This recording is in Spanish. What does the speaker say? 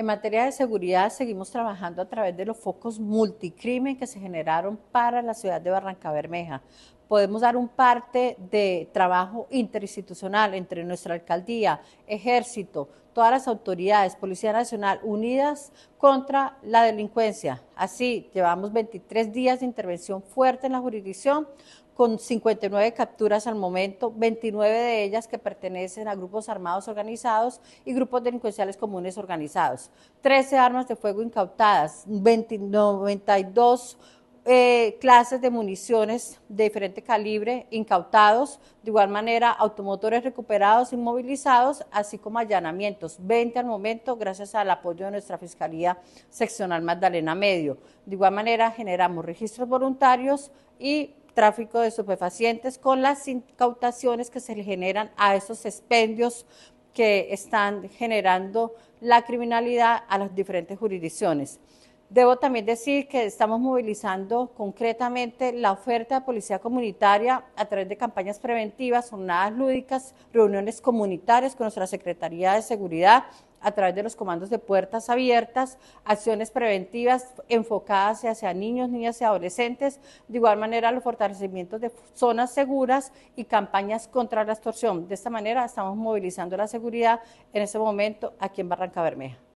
En materia de seguridad, seguimos trabajando a través de los focos multicrimen que se generaron para la ciudad de Barranca Bermeja, podemos dar un parte de trabajo interinstitucional entre nuestra alcaldía, ejército, todas las autoridades, Policía Nacional, unidas contra la delincuencia. Así, llevamos 23 días de intervención fuerte en la jurisdicción con 59 capturas al momento, 29 de ellas que pertenecen a grupos armados organizados y grupos delincuenciales comunes organizados, 13 armas de fuego incautadas, 92 eh, clases de municiones de diferente calibre incautados, de igual manera automotores recuperados, inmovilizados, así como allanamientos. 20 al momento, gracias al apoyo de nuestra Fiscalía Seccional Magdalena Medio. De igual manera generamos registros voluntarios y tráfico de superfacientes con las incautaciones que se generan a esos expendios que están generando la criminalidad a las diferentes jurisdicciones. Debo también decir que estamos movilizando concretamente la oferta de policía comunitaria a través de campañas preventivas, jornadas lúdicas, reuniones comunitarias con nuestra Secretaría de Seguridad, a través de los comandos de puertas abiertas, acciones preventivas enfocadas hacia niños, niñas y adolescentes, de igual manera los fortalecimientos de zonas seguras y campañas contra la extorsión. De esta manera estamos movilizando la seguridad en este momento aquí en Barranca Bermeja.